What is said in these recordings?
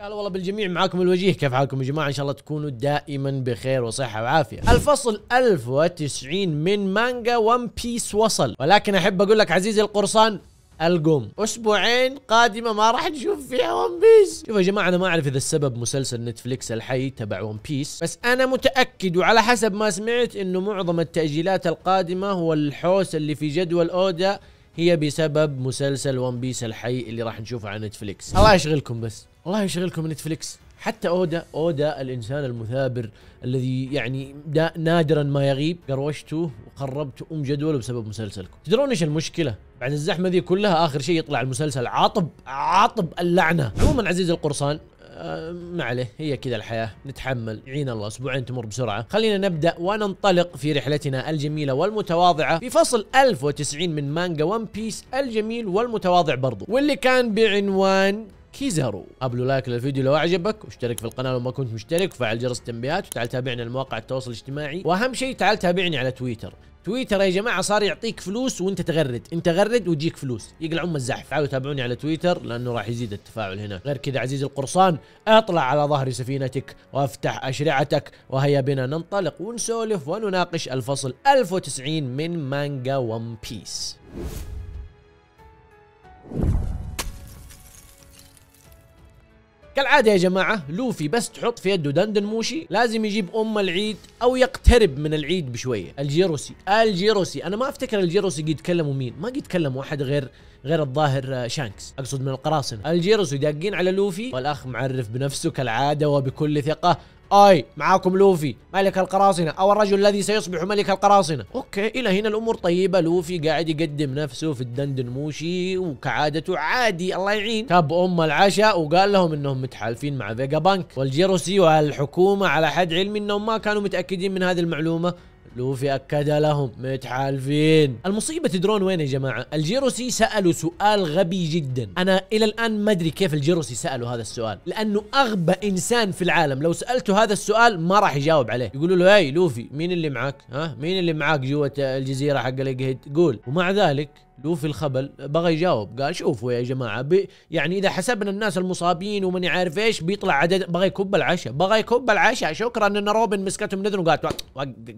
هلا والله بالجميع معاكم الوجيه كيف حالكم يا جماعه ان شاء الله تكونوا دائما بخير وصحه وعافيه الفصل 1090 من مانجا ون بيس وصل ولكن احب اقول لك عزيزي القرصان القوم اسبوعين قادمه ما راح نشوف فيها ون بيس شوف يا جماعه انا ما اعرف اذا السبب مسلسل نتفليكس الحي تبع ون بيس بس انا متاكد وعلى حسب ما سمعت انه معظم التاجيلات القادمه هو الحوس اللي في جدول اودا هي بسبب مسلسل ون بيس الحي اللي راح نشوفه على نتفليكس الله يشغلكم بس الله يشغلكم نتفليكس حتى اودا اودا الانسان المثابر الذي يعني نادرا ما يغيب قروشته وقربت ام جدوله بسبب مسلسلكم تدرون ايش المشكله بعد الزحمه ذي كلها اخر شيء يطلع المسلسل عاطب عاطب اللعنه عموما عزيزي القرصان آه، ما عليه هي كذا الحياة نتحمل عين الله أسبوعين تمر بسرعة خلينا نبدأ وننطلق في رحلتنا الجميلة والمتواضعة في فصل 1090 من مانجا ون بيس الجميل والمتواضع برضو واللي كان بعنوان كيزارو قبلوا لايك للفيديو لو اعجبك واشترك في القناه لو ما كنت مشترك وفعل جرس التنبيهات وتعال تابعنا لمواقع التواصل الاجتماعي واهم شيء تعال تابعني على تويتر تويتر يا جماعه صار يعطيك فلوس وانت تغرد انت غرد وتجيك فلوس يقلع ام الزحف تعالوا تابعوني على تويتر لانه راح يزيد التفاعل هنا غير كذا عزيزي القرصان اطلع على ظهر سفينتك وافتح اشرعتك وهيا بنا ننطلق ونسولف ونناقش الفصل 1090 من مانجا ون بيس كالعادة يا جماعة لوفي بس تحط في يده دندن موشي لازم يجيب أم العيد أو يقترب من العيد بشوية الجيروسي الجيروسي أنا ما أفتكر الجيروسي قد يتكلموا مين ما قد يتكلموا أحد غير غير الظاهر آه، شانكس اقصد من القراصنه الجيروسي داقين على لوفي والاخ معرف بنفسه كالعاده وبكل ثقه اي معاكم لوفي ملك القراصنة او الرجل الذي سيصبح ملك القراصنة اوكي الى هنا الامور طيبة لوفي قاعد يقدم نفسه في الدندن موشي وكعادته عادي الله يعين تاب ام العشاء وقال لهم انهم متحالفين مع فيجا بانك والجيروسي والحكومة على حد علمي انهم ما كانوا متأكدين من هذه المعلومة لوفي اكد لهم متحالفين المصيبه تدرون وين يا جماعه الجيروسي سالوا سؤال غبي جدا انا الى الان ما ادري كيف الجيروسي سالوا هذا السؤال لانه اغبى انسان في العالم لو سالته هذا السؤال ما راح يجاوب عليه يقولوا له هاي لوفي مين اللي معك ها مين اللي معك جوه الجزيره حق الجهد قول ومع ذلك لوفي الخبل بغى يجاوب قال شوفوا يا جماعه بي يعني اذا حسبنا الناس المصابين وماني عارف ايش بيطلع عدد بغى يكب العشاء بغى يكب العشاء شكرا ان روبن مسكته من اذنه وقالت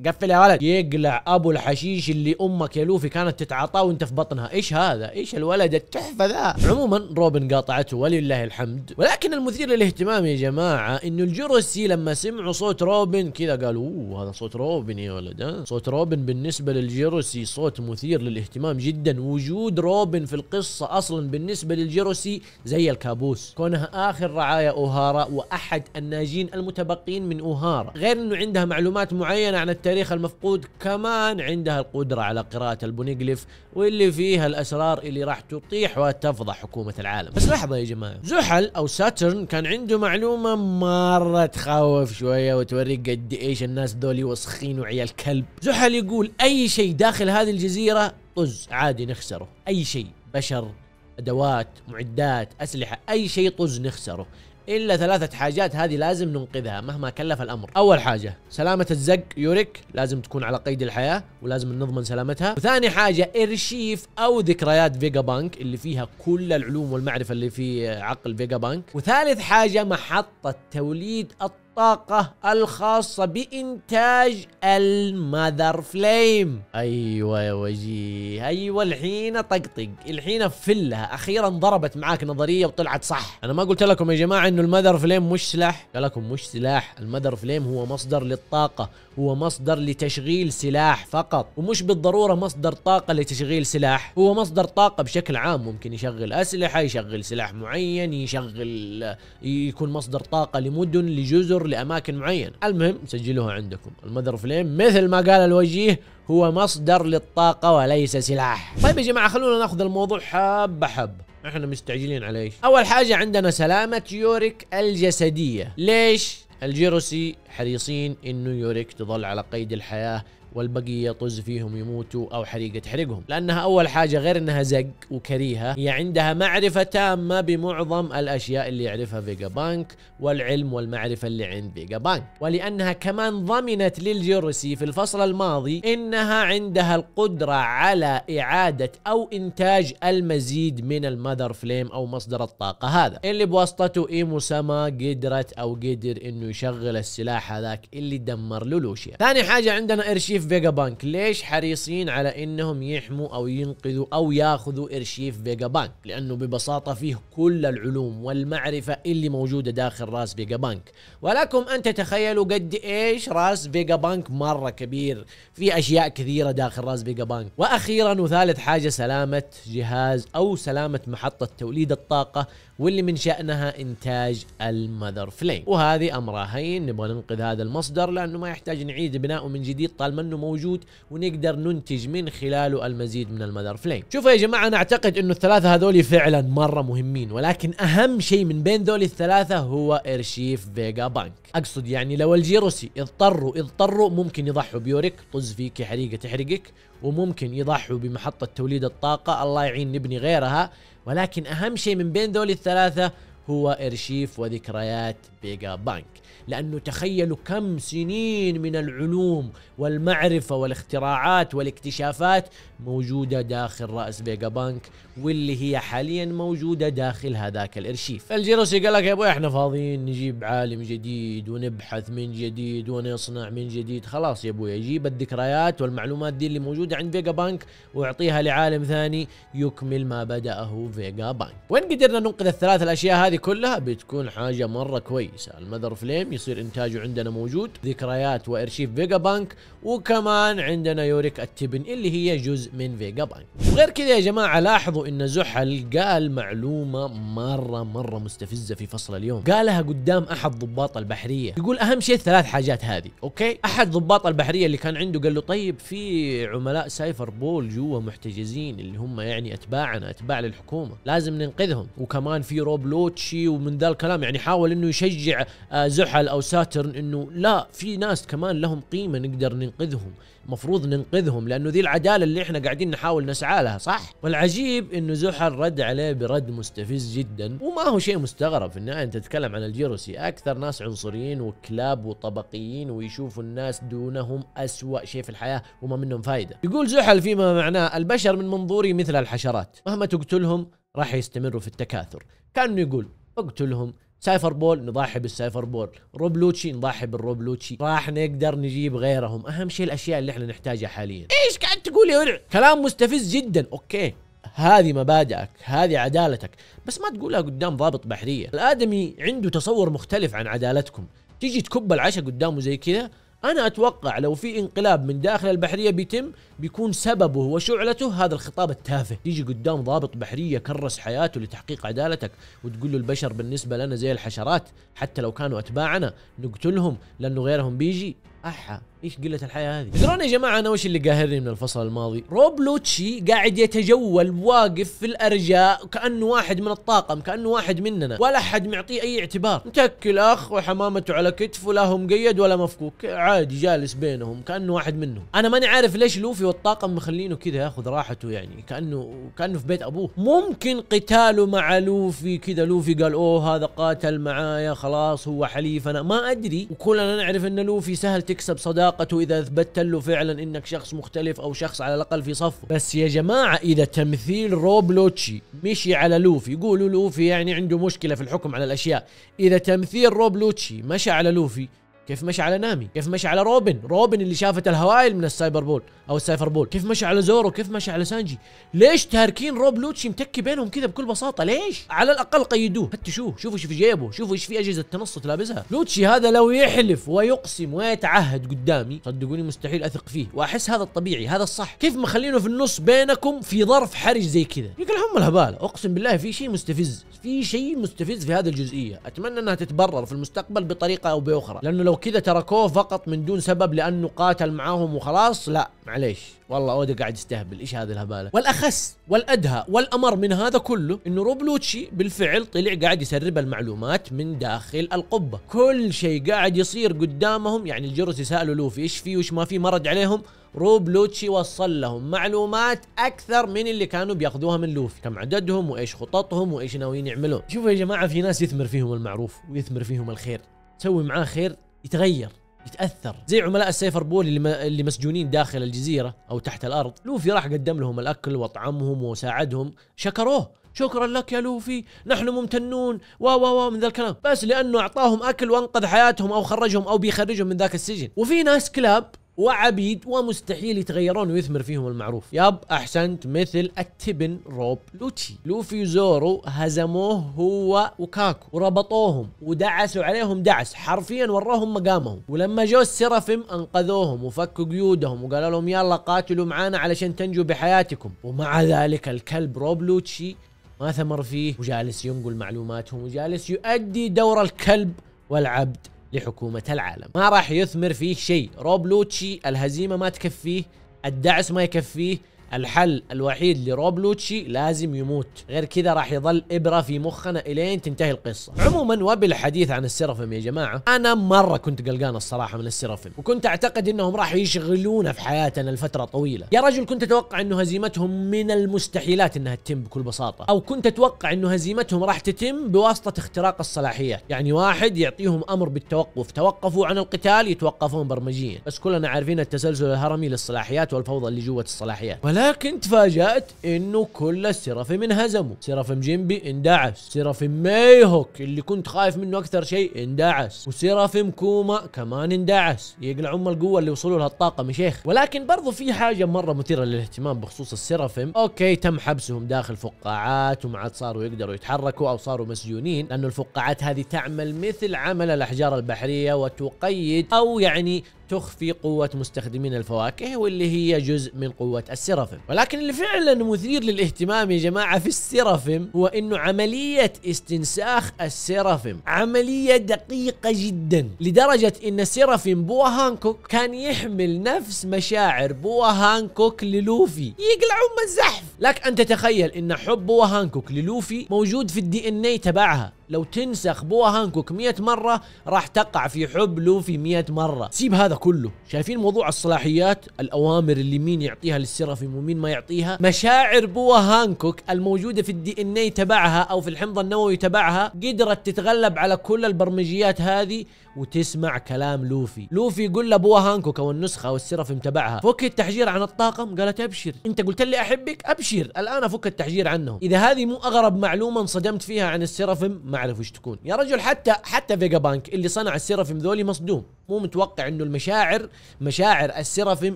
قفل يا ولد يقلع ابو الحشيش اللي امك يا لوفي كانت تتعاطاه وانت في بطنها ايش هذا ايش الولد التحفه ذا عموما روبن قاطعته ولله الحمد ولكن المثير للاهتمام يا جماعه انه الجرسي لما سمعوا صوت روبن كذا قالوا اوه هذا صوت روبن يا ولد صوت روبن بالنسبه للجرسي صوت مثير للاهتمام جدا وجود روبن في القصة أصلا بالنسبة للجيروسي زي الكابوس كونها آخر رعايا أوهارا وأحد الناجين المتبقين من أوهارا غير أنه عندها معلومات معينة عن التاريخ المفقود كمان عندها القدرة على قراءة البونيغليف واللي فيها الأسرار اللي راح تطيح وتفضح حكومة العالم بس لحظة يا جماعة زحل أو ساترن كان عنده معلومة مرة تخوف شوية وتوريك قد إيش الناس دولي وسخين وعيال كلب زحل يقول أي شيء داخل هذه الجزيرة طز عادي نخسره اي شيء بشر ادوات معدات اسلحه اي شيء طز نخسره الا ثلاثه حاجات هذه لازم ننقذها مهما كلف الامر اول حاجه سلامه الزق يوريك لازم تكون على قيد الحياه ولازم نضمن سلامتها وثاني حاجه ارشيف او ذكريات فيجا بانك اللي فيها كل العلوم والمعرفه اللي في عقل فيجا بانك وثالث حاجه محطه توليد الطاقة الخاصة بإنتاج المذر فليم أيوة يا وجيه أيوة الحين طقطق الحين فلها أخيرا ضربت معاك نظرية وطلعت صح أنا ما قلت لكم يا جماعة إنه المذر فليم مش سلاح قال لكم مش سلاح المذر فليم هو مصدر للطاقة هو مصدر لتشغيل سلاح فقط ومش بالضرورة مصدر طاقة لتشغيل سلاح هو مصدر طاقة بشكل عام ممكن يشغل أسلحة يشغل سلاح معين يشغل يكون مصدر طاقة لمدن لجزر لأماكن معينة المهم سجلوها عندكم المذر فليم مثل ما قال الوجيه هو مصدر للطاقة وليس سلاح طيب يا جماعة خلونا ناخذ الموضوع حبة حبة احنا مستعجلين عليه اول حاجة عندنا سلامة يوريك الجسدية ليش الجيروسي حريصين انه يوريك تظل على قيد الحياه والبقيه طز فيهم يموتوا او حريقه تحرقهم لانها اول حاجه غير انها زق وكريهه هي عندها معرفه تامه بمعظم الاشياء اللي يعرفها فيجا بانك والعلم والمعرفه اللي عند فيجا بانك ولانها كمان ضمنت للجيرسي في الفصل الماضي انها عندها القدره على اعاده او انتاج المزيد من المذر فليم او مصدر الطاقه هذا اللي بواسطته ايمو سما قدرت او قدر انه يشغل السلاح هذاك اللي دمر له لوشيا ثاني حاجة عندنا ارشيف فيجا بانك ليش حريصين على انهم يحموا او ينقذوا او ياخذوا ارشيف فيجا بانك لانه ببساطة فيه كل العلوم والمعرفة اللي موجودة داخل راس فيجا بانك ولكم ان تتخيلوا قد ايش راس فيجا بانك مرة كبير في اشياء كثيرة داخل راس فيجا بانك واخيرا وثالث حاجة سلامة جهاز او سلامة محطة توليد الطاقة واللي من شأنها انتاج المذر فليم وهذه امرها هين نبغى ننقذ ننقذ هذا المصدر لانه ما يحتاج نعيد بنائه من جديد طالما انه موجود ونقدر ننتج من خلاله المزيد من المذر فلين شوفوا يا جماعه انا اعتقد انه الثلاثه هذول فعلا مره مهمين ولكن اهم شيء من بين ذول الثلاثه هو ارشيف فيجا بانك اقصد يعني لو الجيروسي اضطروا اضطروا ممكن يضحوا بيورك طز فيك حريقه تحرقك وممكن يضحوا بمحطه توليد الطاقه الله يعين نبني غيرها ولكن اهم شيء من بين ذول الثلاثه هو ارشيف وذكريات بيجا بانك لانه تخيلوا كم سنين من العلوم والمعرفه والاختراعات والاكتشافات موجوده داخل راس بيجا بانك واللي هي حاليا موجوده داخل هذاك الارشيف الجيروسي قال لك يا ابوي احنا فاضيين نجيب عالم جديد ونبحث من جديد ونصنع من جديد خلاص يا ابوي جيب الذكريات والمعلومات دي اللي موجوده عند فيجا بانك واعطيها لعالم ثاني يكمل ما بداه فيجا بانك وين قدرنا ننقذ الثلاث الاشياء هذه هذه كلها بتكون حاجة مرة كويسة المذر فليم يصير انتاجه عندنا موجود ذكريات وارشيف فيجا بانك وكمان عندنا يوريك التبن اللي هي جزء من فيجا بانك غير كذا يا جماعة لاحظوا ان زحل قال معلومة مرة مرة مستفزة في فصل اليوم قالها قدام احد ضباط البحرية يقول اهم شيء الثلاث حاجات هذه اوكي احد ضباط البحرية اللي كان عنده قال له طيب في عملاء سايفر بول جوا محتجزين اللي هم يعني اتباعنا اتباع للحكومة لازم ننقذهم وكمان في روب لوتش شيء ومن ذا الكلام يعني حاول انه يشجع آه، زحل او ساترن انه لا في ناس كمان لهم قيمه نقدر ننقذهم مفروض ننقذهم لانه ذي العداله اللي احنا قاعدين نحاول نسعى لها صح والعجيب انه زحل رد عليه برد مستفز جدا وما هو شيء مستغرب في النهايه انت تتكلم عن الجيروسي اكثر ناس عنصريين وكلاب وطبقيين ويشوفوا الناس دونهم اسوا شيء في الحياه وما منهم فايده يقول زحل فيما معناه البشر من منظوري مثل الحشرات مهما تقتلهم راح يستمروا في التكاثر كانه يقول اقتلهم سايفر بول نضحي بالسايفر بول روبلوتشي نضحي بالروبلوتشي راح نقدر نجيب غيرهم اهم شيء الاشياء اللي احنا نحتاجها حاليا ايش قاعد تقول يا ورع كلام مستفز جدا اوكي هذه مبادئك هذه عدالتك بس ما تقولها قدام ضابط بحريه الادمي عنده تصور مختلف عن عدالتكم تيجي تكب العشاء قدامه زي كذا انا اتوقع لو في انقلاب من داخل البحريه بيتم بيكون سببه وشعلته هذا الخطاب التافه تيجي قدام ضابط بحريه كرس حياته لتحقيق عدالتك وتقول له البشر بالنسبه لنا زي الحشرات حتى لو كانوا اتباعنا نقتلهم لانه غيرهم بيجي احا ايش قله الحياه هذه تدرون يا جماعه انا وش اللي قاهرني من الفصل الماضي روبلوتشي قاعد يتجول واقف في الارجاء كانه واحد من الطاقم كانه واحد مننا ولا احد معطيه اي اعتبار متكل اخ وحمامته على كتفه لا هو مقيد ولا مفكوك عادي جالس بينهم كانه واحد منهم انا ماني عارف ليش لوفي والطاقم مخلينه كذا ياخذ راحته يعني كانه كانه في بيت ابوه ممكن قتاله مع لوفي كذا لوفي قال اوه هذا قاتل معايا خلاص هو حليفنا ما ادري وكلنا نعرف ان لوفي سهل تكسب صداقه علاقته اذا اثبتت له فعلا انك شخص مختلف او شخص على الاقل في صفه بس يا جماعه اذا تمثيل روب لوتشي مشي على لوفي يقولوا لوفي يعني عنده مشكله في الحكم على الاشياء اذا تمثيل روب لوتشي مشى على لوفي كيف مشى على نامي كيف مشى على روبن روبن اللي شافت الهوائل من السايبر بول او السايفر بول كيف مشى على زورو كيف مشى على سانجي ليش تاركين روب لوتشي متكي بينهم كذا بكل بساطه ليش على الاقل قيدوه حتى شو شوفوا ايش في جيبه شوفوا ايش في اجهزه تنصت لابسها لوتشي هذا لو يحلف ويقسم ويتعهد قدامي صدقوني مستحيل اثق فيه واحس هذا الطبيعي هذا الصح كيف مخلينه في النص بينكم في ظرف حرج زي كذا يقول هم الهباله اقسم بالله في شيء مستفز في شيء مستفز في هذه الجزئيه اتمنى انها تتبرر في المستقبل بطريقه او باخرى لانه لو لو كذا تركوه فقط من دون سبب لانه قاتل معاهم وخلاص لا معليش والله اودا قاعد يستهبل ايش هذه الهباله والاخس والادهى والامر من هذا كله انه روبلوتشي بالفعل طلع قاعد يسرب المعلومات من داخل القبه كل شيء قاعد يصير قدامهم يعني الجرس يسالوا لوفي ايش فيه وايش ما فيه مرد عليهم روب لوتشي وصل لهم معلومات اكثر من اللي كانوا بياخذوها من لوفي كم عددهم وايش خططهم وايش ناويين يعملون شوفوا يا جماعه في ناس يثمر فيهم المعروف ويثمر فيهم الخير تسوي معاه خير يتغير يتاثر زي عملاء السيفر بول اللي, اللي مسجونين داخل الجزيره او تحت الارض لوفي راح قدم لهم الاكل واطعمهم وساعدهم شكروه شكرا لك يا لوفي نحن ممتنون و و و من ذا الكلام بس لانه اعطاهم اكل وانقذ حياتهم او خرجهم او بيخرجهم من ذاك السجن وفي ناس كلاب وعبيد ومستحيل يتغيرون ويثمر فيهم المعروف ياب احسنت مثل التبن روب لوتشي لوفي وزورو هزموه هو وكاكو وربطوهم ودعسوا عليهم دعس حرفيا وروهم مقامهم ولما جو السرافم انقذوهم وفكوا قيودهم وقالوا لهم يلا قاتلوا معانا علشان تنجوا بحياتكم ومع ذلك الكلب روب لوتشي ما ثمر فيه وجالس ينقل معلوماتهم وجالس يؤدي دور الكلب والعبد لحكومة العالم ما راح يثمر فيه شيء روبلوتشي الهزيمة ما تكفيه الدعس ما يكفيه الحل الوحيد لروبلوتشي لازم يموت غير كذا راح يظل إبرة في مخنا إلين تنتهي القصة عموما وبالحديث عن السيرافيم يا جماعة أنا مرة كنت قلقان الصراحة من السيرافيم وكنت أعتقد أنهم راح يشغلونا في حياتنا لفترة طويلة يا رجل كنت أتوقع أنه هزيمتهم من المستحيلات أنها تتم بكل بساطة أو كنت أتوقع أنه هزيمتهم راح تتم بواسطة اختراق الصلاحيات يعني واحد يعطيهم أمر بالتوقف توقفوا عن القتال يتوقفون برمجيا بس كلنا عارفين التسلسل الهرمي للصلاحيات والفوضى اللي جوة الصلاحيات ولا لكن تفاجأت انه كل السرافيم انهزموا سرافيم جيمبي اندعس سرافيم ميهوك اللي كنت خايف منه اكثر شيء اندعس وسرافيم كوما كمان اندعس يقلع ام القوه اللي وصلوا لها الطاقم يا شيخ ولكن برضو في حاجه مره مثيره للاهتمام بخصوص السرافيم اوكي تم حبسهم داخل فقاعات وما عاد صاروا يقدروا يتحركوا او صاروا مسجونين لانه الفقاعات هذه تعمل مثل عمل الاحجار البحريه وتقيد او يعني تخفي قوة مستخدمين الفواكه واللي هي جزء من قوة السيرافيم ولكن اللي فعلا مثير للاهتمام يا جماعة في السيرافيم هو انه عملية استنساخ السيرافيم عملية دقيقة جدا لدرجة ان السيرفم بوا هانكوك كان يحمل نفس مشاعر بوا هانكوك للوفي يقلع ام الزحف لك ان تتخيل ان حب بوا هانكوك للوفي موجود في الدي ان اي تبعها لو تنسخ بوا هانكوك 100 مرة راح تقع في حب لوفي 100 مرة سيب هذا هذا كله شايفين موضوع الصلاحيات الاوامر اللي مين يعطيها للسرفم ومين ما يعطيها مشاعر بوا هانكوك الموجوده في الدي ان اي تبعها او في الحمض النووي تبعها قدرت تتغلب على كل البرمجيات هذه وتسمع كلام لوفي لوفي يقول لابوها هانكوك او النسخه او السيرفم تبعها فك التحجير عن الطاقم قالت ابشر انت قلت لي احبك ابشر الان افك التحجير عنهم اذا هذه مو اغرب معلومه انصدمت فيها عن السيرفم ما اعرف وش تكون يا رجل حتى حتى فيجا بانك اللي صنع السيرفم ذولي مصدوم مو متوقع انه المشاعر مشاعر السيرفم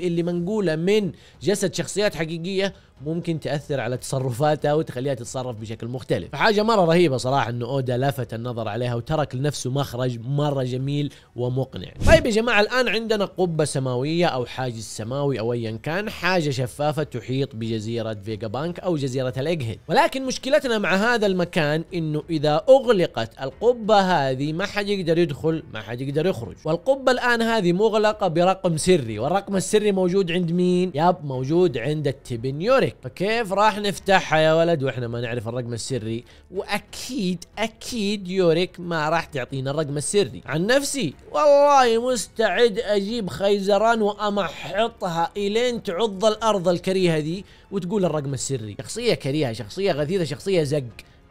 اللي منقوله من جسد شخصيات حقيقيه ممكن تاثر على تصرفاتها وتخليها تتصرف بشكل مختلف فحاجه مره رهيبه صراحه انه اودا لفت النظر عليها وترك لنفسه مخرج مره جميل ومقنع طيب يا جماعه الان عندنا قبه سماويه او حاجز سماوي او ايا كان حاجه شفافه تحيط بجزيره فيجا بانك او جزيره الاجهد ولكن مشكلتنا مع هذا المكان انه اذا اغلقت القبه هذه ما حد يقدر يدخل ما حد يقدر يخرج والقبه الان هذه مغلقه برقم سري والرقم السري موجود عند مين ياب موجود عند التبنيوري الطريق فكيف راح نفتحها يا ولد واحنا ما نعرف الرقم السري واكيد اكيد يوريك ما راح تعطينا الرقم السري عن نفسي والله مستعد اجيب خيزران وامحطها الين تعض الارض الكريهه ذي وتقول الرقم السري شخصيه كريهه شخصيه غثيثه شخصيه زق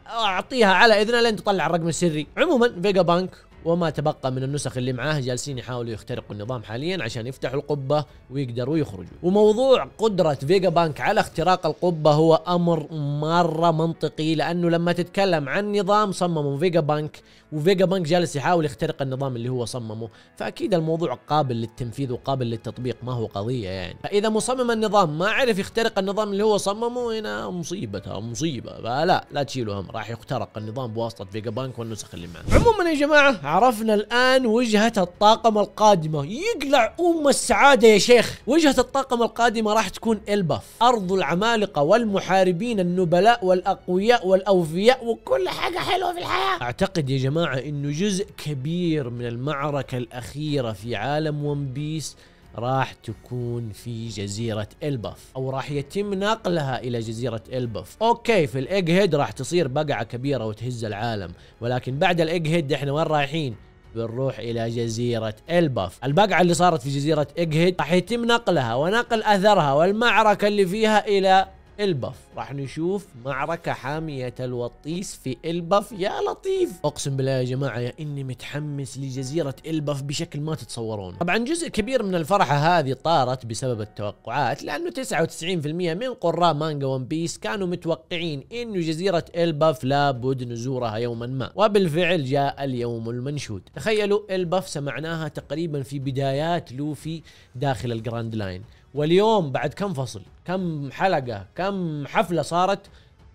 اعطيها على اذنها لين تطلع الرقم السري عموما فيجا بانك وما تبقى من النسخ اللي معاه جالسين يحاولوا يخترقوا النظام حاليا عشان يفتحوا القبة ويقدروا يخرجوا وموضوع قدرة فيجا بانك على اختراق القبة هو أمر مرة منطقي لأنه لما تتكلم عن نظام صممه فيجا بانك وفيجا بانك جالس يحاول يخترق النظام اللي هو صممه فأكيد الموضوع قابل للتنفيذ وقابل للتطبيق ما هو قضية يعني فإذا مصمم النظام ما عرف يخترق النظام اللي هو صممه هنا مصيبة مصيبة فلا لا تشيلوا هم راح يخترق النظام بواسطة فيجا بانك والنسخ اللي معاه عموما يا جماعة عرفنا الآن وجهة الطاقم القادمة يقلع أم السعادة يا شيخ وجهة الطاقم القادمة راح تكون إلباف أرض العمالقة والمحاربين النبلاء والأقوياء والأوفياء وكل حاجة حلوة في الحياة أعتقد يا جماعة أنه جزء كبير من المعركة الأخيرة في عالم ون بيس راح تكون في جزيرة البف او راح يتم نقلها الى جزيرة البف اوكي في الايج هيد راح تصير بقعة كبيرة وتهز العالم ولكن بعد الايج هيد احنا وين رايحين بنروح الى جزيرة البف البقعة اللي صارت في جزيرة إيج هيد راح يتم نقلها ونقل اثرها والمعركة اللي فيها الى البف راح نشوف معركة حامية الوطيس في البف يا لطيف اقسم بالله يا جماعة يا اني متحمس لجزيرة البف بشكل ما تتصورون طبعا جزء كبير من الفرحة هذه طارت بسبب التوقعات لانه 99% من قراء مانجا ون بيس كانوا متوقعين انه جزيرة البف لابد نزورها يوما ما وبالفعل جاء اليوم المنشود تخيلوا البف سمعناها تقريبا في بدايات لوفي داخل الجراند لاين واليوم بعد كم فصل كم حلقه كم حفله صارت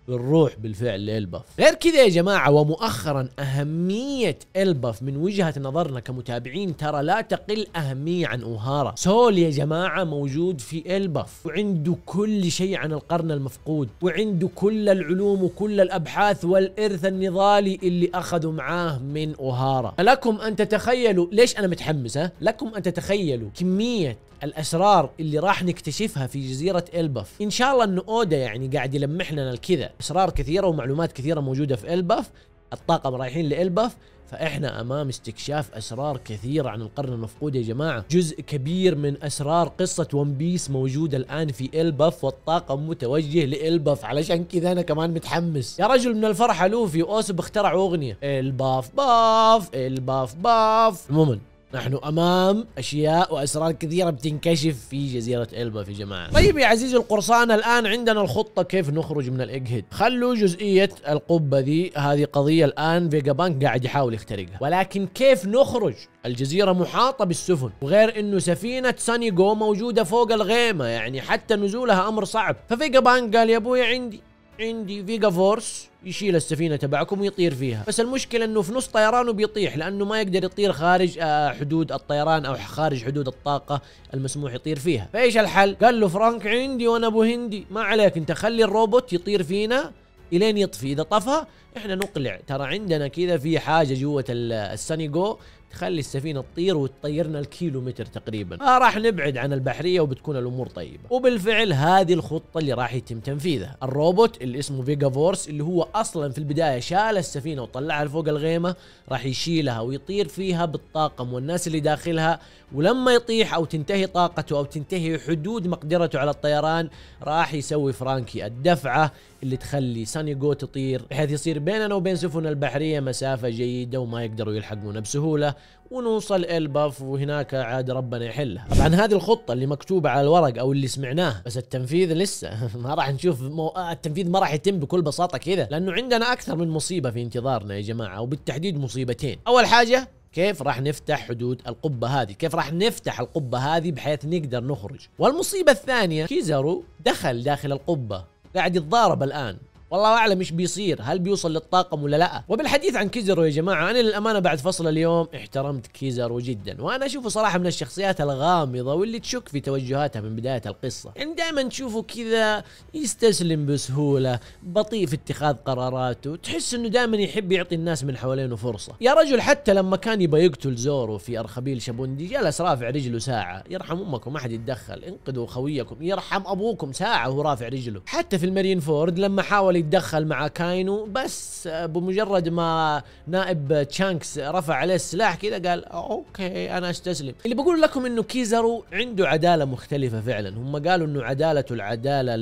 بنروح بالفعل لإلبف غير كذا يا جماعة ومؤخرا أهمية إلبف من وجهة نظرنا كمتابعين ترى لا تقل أهمية عن أوهارا سول يا جماعة موجود في إلبف وعنده كل شيء عن القرن المفقود وعنده كل العلوم وكل الأبحاث والإرث النضالي اللي أخذوا معاه من أوهارا لكم أن تتخيلوا ليش أنا متحمس لكم أن تتخيلوا كمية الاسرار اللي راح نكتشفها في جزيره البف ان شاء الله انه اودا يعني قاعد يلمح لنا الكذا اسرار كثيره ومعلومات كثيره موجوده في البف الطاقم رايحين لالبف فاحنا امام استكشاف اسرار كثيره عن القرن المفقود يا جماعه جزء كبير من اسرار قصه ون بيس موجود الان في البف والطاقم متوجه لالبف علشان كذا انا كمان متحمس يا رجل من الفرحه لوفي اوسب اخترعوا اغنيه الباف باف الباف باف عموما نحن امام اشياء واسرار كثيره بتنكشف في جزيره البا في جماعه طيب يا عزيزي القرصان الان عندنا الخطه كيف نخرج من الاجهد خلوا جزئيه القبه ذي هذه قضيه الان فيجا بانك قاعد يحاول يخترقها ولكن كيف نخرج الجزيره محاطه بالسفن وغير انه سفينه جو موجوده فوق الغيمه يعني حتى نزولها امر صعب ففيجا بانك قال يا ابوي عندي عندي فيجا فورس يشيل السفينه تبعكم ويطير فيها بس المشكله انه في نص طيرانه بيطيح لانه ما يقدر يطير خارج آه، حدود الطيران او خارج حدود الطاقه المسموح يطير فيها فايش الحل قال له فرانك عندي وانا ابو هندي ما عليك انت خلي الروبوت يطير فينا الين يطفي اذا طفى احنا نقلع ترى عندنا كذا في حاجه جوه السني جو تخلي السفينه تطير وتطيرنا الكيلو متر تقريبا ما آه، راح نبعد عن البحريه وبتكون الامور طيبه وبالفعل هذه الخطه اللي راح يتم تنفيذها الروبوت اللي اسمه فيجا فورس اللي هو اصلا في البدايه شال السفينه وطلعها لفوق الغيمه راح يشيلها ويطير فيها بالطاقم والناس اللي داخلها ولما يطيح او تنتهي طاقته او تنتهي حدود مقدرته على الطيران راح يسوي فرانكي الدفعه اللي تخلي ساني جو تطير بحيث يصير بيننا وبين سفن البحرية مسافة جيدة وما يقدروا يلحقونا بسهولة ونوصل الباف وهناك عاد ربنا يحلها طبعا هذه الخطة اللي مكتوبة على الورق او اللي سمعناه بس التنفيذ لسه ما راح نشوف مو... آه، التنفيذ ما راح يتم بكل بساطة كذا لانه عندنا اكثر من مصيبة في انتظارنا يا جماعة وبالتحديد مصيبتين اول حاجة كيف راح نفتح حدود القبة هذه كيف راح نفتح القبة هذه بحيث نقدر نخرج والمصيبة الثانية كيزارو دخل داخل القبة قاعد يتضارب الان والله اعلم ايش بيصير هل بيوصل للطاقم ولا لا وبالحديث عن كيزرو يا جماعه انا للامانه بعد فصل اليوم احترمت كيزرو جدا وانا اشوفه صراحه من الشخصيات الغامضه واللي تشك في توجهاتها من بدايه القصه يعني دائما تشوفه كذا يستسلم بسهوله بطيء في اتخاذ قراراته تحس انه دائما يحب يعطي الناس من حوالينه فرصه يا رجل حتى لما كان يبغى يقتل زورو في ارخبيل شابوندي جلس رافع رجله ساعه يرحم امكم ما حد يتدخل انقذوا خويكم يرحم ابوكم ساعه وهو رافع رجله حتى في المارين فورد لما حاول يتدخل مع كاينو بس بمجرد ما نائب تشانكس رفع عليه السلاح كذا قال اوكي انا استسلم اللي بقول لكم انه كيزارو عنده عداله مختلفه فعلا هم قالوا انه عدالته العداله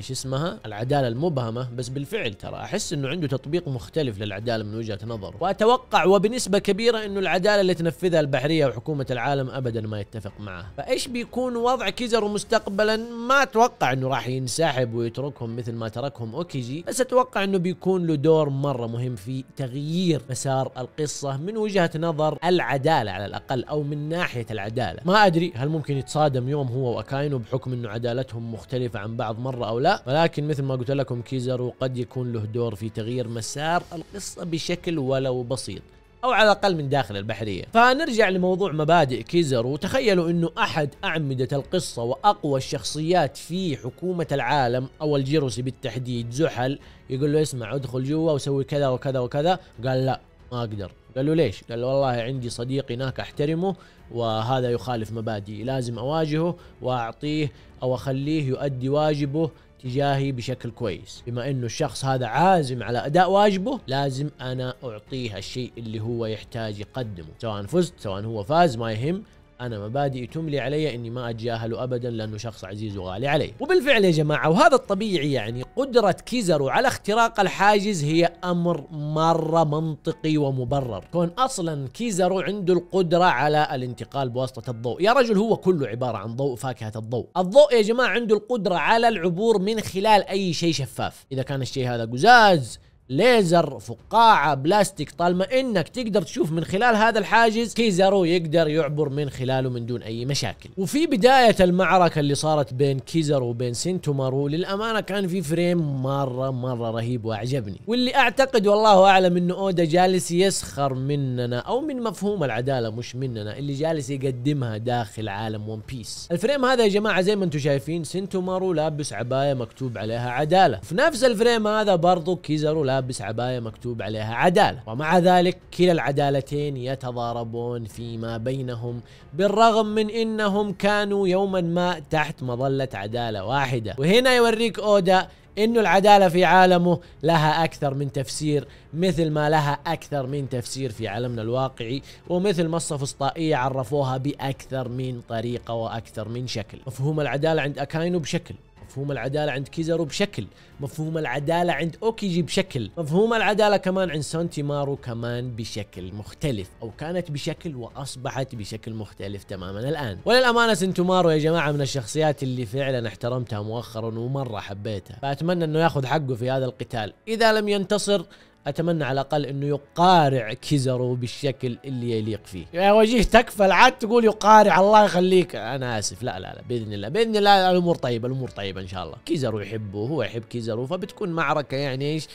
شو اسمها العداله المبهمه بس بالفعل ترى احس انه عنده تطبيق مختلف للعداله من وجهه نظر واتوقع وبنسبه كبيره انه العداله اللي تنفذها البحريه وحكومه العالم ابدا ما يتفق معها فايش بيكون وضع كيزارو مستقبلا ما اتوقع انه راح ينسحب ويتركهم مثل ما تركهم اوكيجي بس اتوقع انه بيكون له دور مره مهم في تغيير مسار القصه من وجهه نظر العداله على الاقل او من ناحيه العداله ما ادري هل ممكن يتصادم يوم هو واكاينو بحكم انه عدالتهم مختلفه عن بعض مره او لا ولكن مثل ما قلت لكم كيزارو قد يكون له دور في تغيير مسار القصه بشكل ولو بسيط او على الاقل من داخل البحريه فنرجع لموضوع مبادئ كيزر وتخيلوا انه احد اعمده القصه واقوى الشخصيات في حكومه العالم او الجيروسي بالتحديد زحل يقول له اسمع ادخل جوا وسوي كذا وكذا وكذا قال لا ما اقدر قال له ليش قال له والله عندي صديق هناك احترمه وهذا يخالف مبادئي لازم اواجهه واعطيه او اخليه يؤدي واجبه تجاهي بشكل كويس بما انه الشخص هذا عازم على اداء واجبه لازم انا اعطيه الشيء اللي هو يحتاج يقدمه سواء فزت سواء هو فاز ما يهم انا مبادئي تملي علي اني ما اتجاهله ابدا لانه شخص عزيز وغالي علي وبالفعل يا جماعه وهذا الطبيعي يعني قدره كيزرو على اختراق الحاجز هي امر مره منطقي ومبرر كون اصلا كيزرو عنده القدره على الانتقال بواسطه الضوء يا رجل هو كله عباره عن ضوء فاكهه الضوء الضوء يا جماعه عنده القدره على العبور من خلال اي شيء شفاف اذا كان الشيء هذا قزاز ليزر فقاعة بلاستيك طالما انك تقدر تشوف من خلال هذا الحاجز كيزارو يقدر يعبر من خلاله من دون اي مشاكل وفي بداية المعركة اللي صارت بين كيزارو وبين سنتومارو للامانة كان في فريم مرة مرة رهيب واعجبني واللي اعتقد والله اعلم انه اودا جالس يسخر مننا او من مفهوم العدالة مش مننا اللي جالس يقدمها داخل عالم ون بيس الفريم هذا يا جماعة زي ما انتم شايفين سنتومارو لابس عباية مكتوب عليها عدالة في نفس الفريم هذا برضو كيزارو لابس لابس عباية مكتوب عليها عدالة ومع ذلك كلا العدالتين يتضاربون فيما بينهم بالرغم من انهم كانوا يوما ما تحت مظلة عدالة واحدة وهنا يوريك اودا انه العداله في عالمه لها اكثر من تفسير مثل ما لها اكثر من تفسير في عالمنا الواقعي ومثل ما الصفصطائية عرفوها باكثر من طريقه واكثر من شكل مفهوم العداله عند اكاينو بشكل مفهوم العدالة عند كيزارو بشكل مفهوم العدالة عند أوكيجي بشكل مفهوم العدالة كمان عند سانتي مارو كمان بشكل مختلف أو كانت بشكل وأصبحت بشكل مختلف تماما الآن وللأمانة سنتو مارو يا جماعة من الشخصيات اللي فعلا احترمتها مؤخرا ومرة حبيتها فأتمنى أنه ياخذ حقه في هذا القتال إذا لم ينتصر اتمنى على الاقل انه يقارع كيزرو بالشكل اللي يليق فيه يا وجيه تكفى العاد تقول يقارع الله يخليك انا اسف لا لا لا باذن الله باذن الله الامور طيبه الامور طيبه ان شاء الله كيزرو يحبه هو يحب كيزرو فبتكون معركه يعني ايش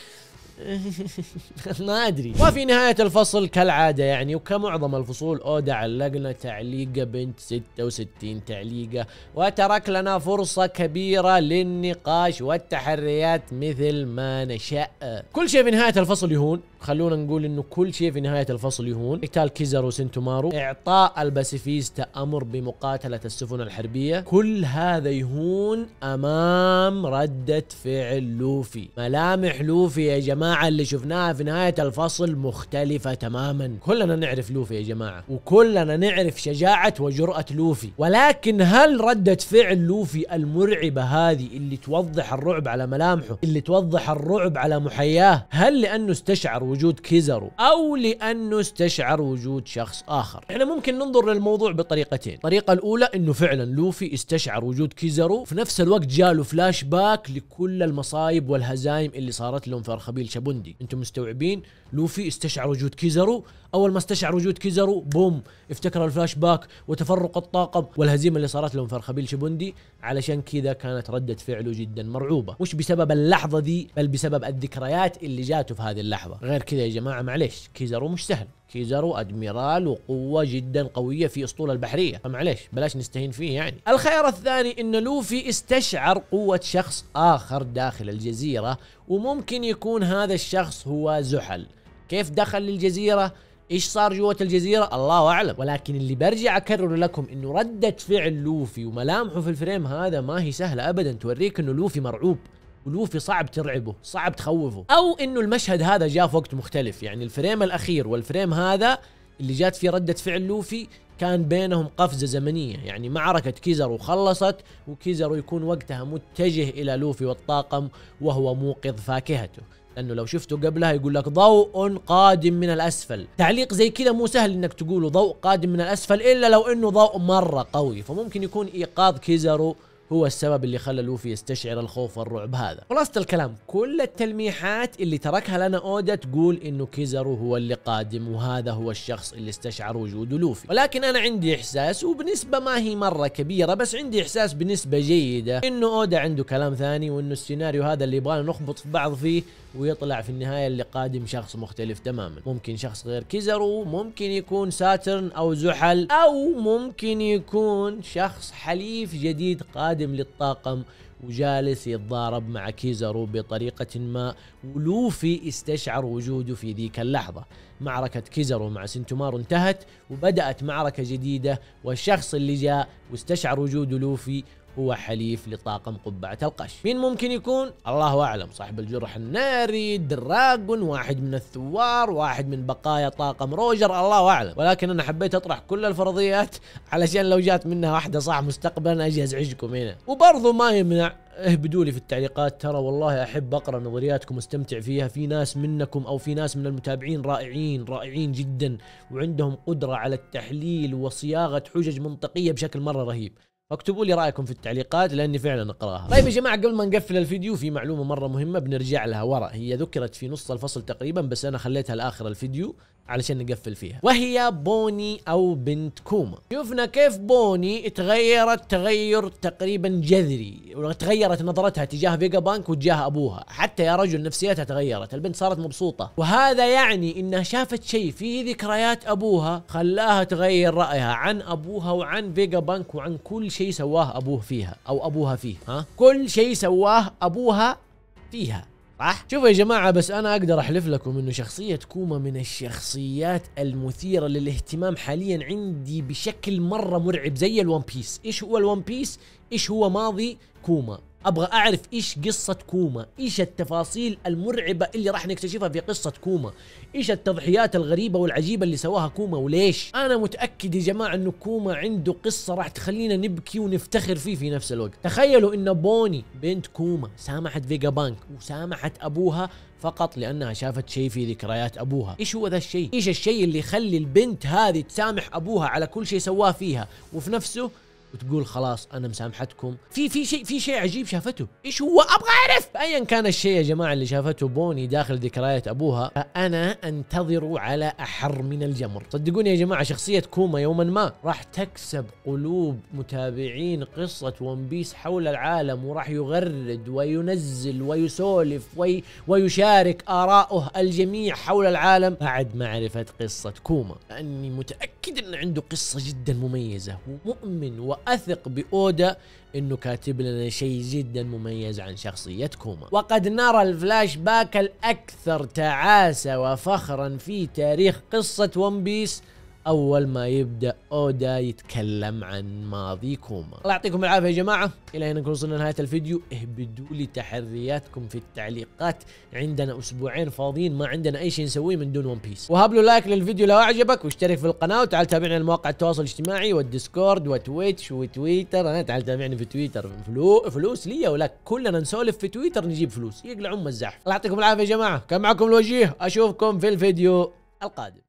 ما ادري وفي نهايه الفصل كالعاده يعني وكمعظم الفصول اودا علقنا تعليقه بنت 66 تعليقه وترك لنا فرصه كبيره للنقاش والتحريات مثل ما نشاء كل شيء في نهايه الفصل يهون خلونا نقول انه كل شيء في نهايه الفصل يهون قتال كيزارو وسنتومارو اعطاء الباسيفيستا امر بمقاتله السفن الحربيه كل هذا يهون امام رده فعل لوفي ملامح لوفي يا جماعه اللي شفناها في نهايه الفصل مختلفه تماما كلنا نعرف لوفي يا جماعه وكلنا نعرف شجاعه وجراه لوفي ولكن هل رده فعل لوفي المرعبه هذه اللي توضح الرعب على ملامحه اللي توضح الرعب على محياه هل لانه استشعر وجود كيزارو او لانه استشعر وجود شخص اخر احنا ممكن ننظر للموضوع بطريقتين الطريقه الاولى انه فعلا لوفي استشعر وجود كيزارو في نفس الوقت جاله فلاش باك لكل المصايب والهزايم اللي صارت لهم في ارخبيل شابوندي انتم مستوعبين لوفي استشعر وجود كيزارو اول ما استشعر وجود كيزارو بوم افتكر الفلاش باك وتفرق الطاقم والهزيمه اللي صارت لهم في الخبيل شبوندي علشان كذا كانت رده فعله جدا مرعوبه مش بسبب اللحظه دي بل بسبب الذكريات اللي جاته في هذه اللحظه غير كذا يا جماعه معليش كيزارو مش سهل كيزارو ادميرال وقوه جدا قويه في اسطول البحريه فمعليش بلاش نستهين فيه يعني الخيار الثاني ان لوفي استشعر قوه شخص اخر داخل الجزيره وممكن يكون هذا الشخص هو زحل كيف دخل للجزيره ايش صار جوه الجزيره الله اعلم ولكن اللي برجع اكرر لكم انه رده فعل لوفي وملامحه في الفريم هذا ما هي سهله ابدا توريك انه لوفي مرعوب ولوفي صعب ترعبه صعب تخوفه او انه المشهد هذا جاء في وقت مختلف يعني الفريم الاخير والفريم هذا اللي جات فيه رده فعل لوفي كان بينهم قفزة زمنية يعني معركة كيزرو خلصت وكيزرو يكون وقتها متجه إلى لوفي والطاقم وهو موقظ فاكهته لانه لو شفته قبلها يقول لك ضوء قادم من الاسفل تعليق زي كذا مو سهل انك تقوله ضوء قادم من الاسفل الا لو انه ضوء مره قوي فممكن يكون ايقاظ كيزارو هو السبب اللي خلى لوفي يستشعر الخوف والرعب هذا خلاصة الكلام كل التلميحات اللي تركها لنا أودا تقول إنه كيزارو هو اللي قادم وهذا هو الشخص اللي استشعر وجود لوفي ولكن أنا عندي إحساس وبنسبة ما هي مرة كبيرة بس عندي إحساس بنسبة جيدة إنه أودا عنده كلام ثاني وإنه السيناريو هذا اللي يبغانا نخبط في بعض فيه ويطلع في النهاية اللي قادم شخص مختلف تماما ممكن شخص غير كيزارو ممكن يكون ساترن أو زحل أو ممكن يكون شخص حليف جديد قادم خادم للطاقم وجالس يتضارب مع كيزارو بطريقة ما ولوفي استشعر وجوده في ذيك اللحظة معركة كيزارو مع سنتومارو انتهت وبدأت معركة جديدة والشخص اللي جاء واستشعر وجود لوفي هو حليف لطاقم قبعة القش مين ممكن يكون؟ الله أعلم صاحب الجرح الناري دراجون واحد من الثوار واحد من بقايا طاقم روجر الله أعلم ولكن أنا حبيت أطرح كل الفرضيات علشان لو جات منها واحدة صح مستقبلا أجي أزعجكم هنا وبرضه ما يمنع اهبدوا لي في التعليقات ترى والله احب اقرا نظرياتكم واستمتع فيها في ناس منكم او في ناس من المتابعين رائعين رائعين جدا وعندهم قدره على التحليل وصياغه حجج منطقيه بشكل مره رهيب فاكتبوا لي رايكم في التعليقات لاني فعلا اقراها طيب يا جماعه قبل ما نقفل الفيديو في معلومه مره مهمه بنرجع لها ورا هي ذكرت في نص الفصل تقريبا بس انا خليتها لاخر الفيديو علشان نقفل فيها وهي بوني او بنت كوما شفنا كيف بوني تغيرت تغير تقريبا جذري وتغيرت نظرتها تجاه فيجا بانك وتجاه ابوها حتى يا رجل نفسيتها تغيرت البنت صارت مبسوطه وهذا يعني انها شافت شيء في ذكريات ابوها خلاها تغير رايها عن ابوها وعن فيجا بانك وعن كل شيء سواه ابوه فيها او ابوها فيه ها كل شيء سواه ابوها فيها صح شوفوا يا جماعه بس انا اقدر احلف لكم انه شخصيه كوما من الشخصيات المثيره للاهتمام حاليا عندي بشكل مره مرعب زي الون بيس ايش هو الون بيس ايش هو ماضي كوما ابغى اعرف ايش قصه كوما ايش التفاصيل المرعبه اللي راح نكتشفها في قصه كوما ايش التضحيات الغريبه والعجيبه اللي سواها كوما وليش انا متاكد يا جماعه انه كوما عنده قصه راح تخلينا نبكي ونفتخر فيه في نفس الوقت تخيلوا ان بوني بنت كوما سامحت فيجا بانك وسامحت ابوها فقط لانها شافت شيء في ذكريات ابوها ايش هو ذا الشيء ايش الشيء اللي يخلي البنت هذه تسامح ابوها على كل شيء سواه فيها وفي نفسه وتقول خلاص انا مسامحتكم في في شيء في شيء عجيب شافته ايش هو ابغى اعرف ايا كان الشيء يا جماعه اللي شافته بوني داخل ذكريات ابوها انا انتظر على احر من الجمر صدقوني يا جماعه شخصيه كوما يوما ما راح تكسب قلوب متابعين قصه ون بيس حول العالم وراح يغرد وينزل ويسولف وي ويشارك آراءه الجميع حول العالم بعد معرفة قصة كوما لأني متأكد أن عنده قصة جدا مميزة ومؤمن و واثق باودا انه كاتب لنا شيء جدا مميز عن شخصية كوما وقد نرى الفلاش باك الاكثر تعاسة وفخرا في تاريخ قصة ون بيس اول ما يبدا اودا يتكلم عن ماضي كوما الله يعطيكم العافيه يا جماعه الى هنا نكون وصلنا لنهايه الفيديو اهبدوا لي تحرياتكم في التعليقات عندنا اسبوعين فاضيين ما عندنا اي شيء نسويه من دون ون بيس وهب له لايك للفيديو لو اعجبك واشترك في القناه وتعال تابعنا على مواقع التواصل الاجتماعي والديسكورد وتويتش وتويتر انا تعال تابعني في تويتر فلو فلوس لي ولك كلنا نسولف في تويتر نجيب فلوس يقلع ام الزحف الله يعطيكم العافيه يا جماعه كان معكم الوجيه اشوفكم في الفيديو القادم